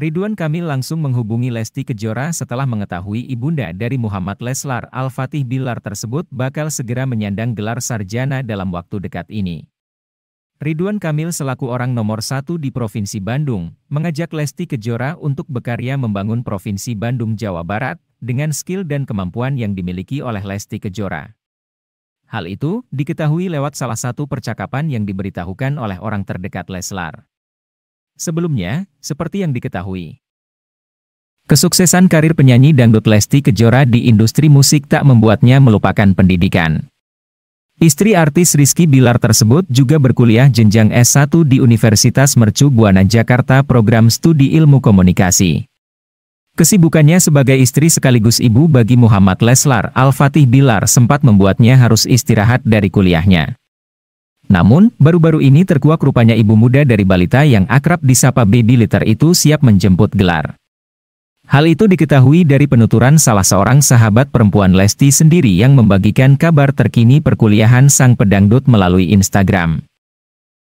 Ridwan Kamil langsung menghubungi Lesti Kejora setelah mengetahui ibunda dari Muhammad Leslar Al-Fatih Bilar tersebut bakal segera menyandang gelar sarjana dalam waktu dekat ini. Ridwan Kamil selaku orang nomor satu di Provinsi Bandung, mengajak Lesti Kejora untuk berkarya membangun Provinsi Bandung Jawa Barat, dengan skill dan kemampuan yang dimiliki oleh Lesti Kejora. Hal itu diketahui lewat salah satu percakapan yang diberitahukan oleh orang terdekat Leslar. Sebelumnya, seperti yang diketahui, kesuksesan karir penyanyi dangdut Lesti Kejora di industri musik tak membuatnya melupakan pendidikan. Istri artis Rizky Bilar tersebut juga berkuliah jenjang S1 di Universitas Mercu Buana Jakarta program studi ilmu komunikasi. Kesibukannya sebagai istri sekaligus ibu bagi Muhammad Leslar Al-Fatih Bilar sempat membuatnya harus istirahat dari kuliahnya. Namun, baru-baru ini terkuak rupanya ibu muda dari balita yang akrab disapa baby litter itu siap menjemput gelar. Hal itu diketahui dari penuturan salah seorang sahabat perempuan Lesti sendiri yang membagikan kabar terkini perkuliahan sang pedangdut melalui Instagram.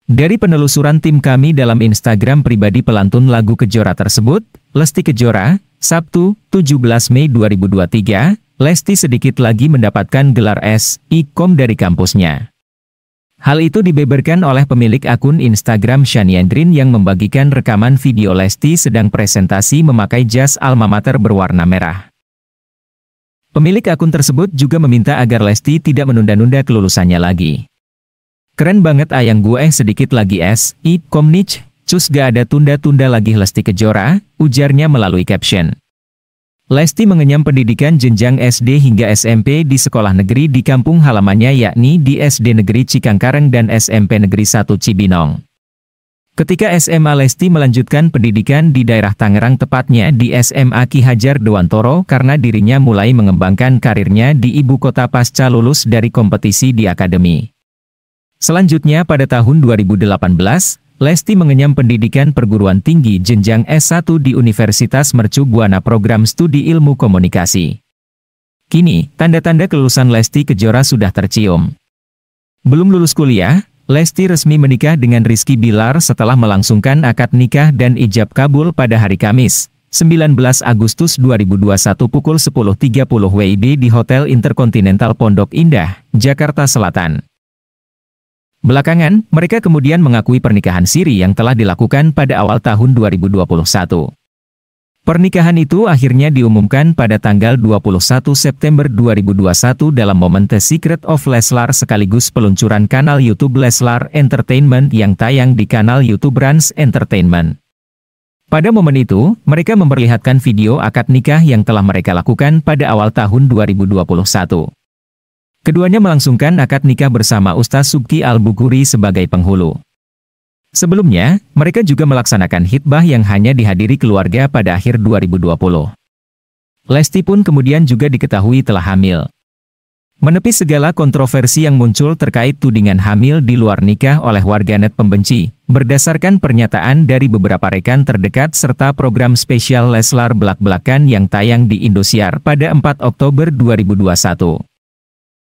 Dari penelusuran tim kami dalam Instagram pribadi pelantun lagu Kejora tersebut, Lesti Kejora, Sabtu, 17 Mei 2023, Lesti sedikit lagi mendapatkan gelar S.Ikom dari kampusnya. Hal itu dibeberkan oleh pemilik akun Instagram Shania Andrin yang membagikan rekaman video Lesti sedang presentasi memakai jas almamater berwarna merah. Pemilik akun tersebut juga meminta agar Lesti tidak menunda-nunda kelulusannya lagi. Keren banget ayang gue eh, sedikit lagi es, eh, i, komnich, cus gak ada tunda-tunda lagi Lesti Kejora, ujarnya melalui caption. Lesti mengenyam pendidikan jenjang SD hingga SMP di sekolah negeri di kampung halamannya yakni di SD Negeri Cikangkareng dan SMP Negeri 1 Cibinong. Ketika SMA Lesti melanjutkan pendidikan di daerah Tangerang tepatnya di SMA Ki Hajar Dewantoro karena dirinya mulai mengembangkan karirnya di ibu kota pasca lulus dari kompetisi di akademi. Selanjutnya pada tahun 2018, Lesti mengenyam pendidikan perguruan tinggi jenjang S1 di Universitas Mercu Buana Program Studi Ilmu Komunikasi. Kini, tanda-tanda kelulusan Lesti Kejora sudah tercium. Belum lulus kuliah, Lesti resmi menikah dengan Rizky Bilar setelah melangsungkan akad nikah dan ijab kabul pada hari Kamis, 19 Agustus 2021 pukul 10.30 WIB di Hotel Intercontinental Pondok Indah, Jakarta Selatan. Belakangan, mereka kemudian mengakui pernikahan siri yang telah dilakukan pada awal tahun 2021. Pernikahan itu akhirnya diumumkan pada tanggal 21 September 2021 dalam momen The Secret of Leslar sekaligus peluncuran kanal YouTube Leslar Entertainment yang tayang di kanal YouTube Rans Entertainment. Pada momen itu, mereka memperlihatkan video akad nikah yang telah mereka lakukan pada awal tahun 2021. Keduanya melangsungkan akad nikah bersama Ustaz Subki Al-Bukhuri sebagai penghulu. Sebelumnya, mereka juga melaksanakan hitbah yang hanya dihadiri keluarga pada akhir 2020. Lesti pun kemudian juga diketahui telah hamil. Menepis segala kontroversi yang muncul terkait tudingan hamil di luar nikah oleh warganet pembenci, berdasarkan pernyataan dari beberapa rekan terdekat serta program spesial Leslar Belak-Belakan yang tayang di Indosiar pada 4 Oktober 2021.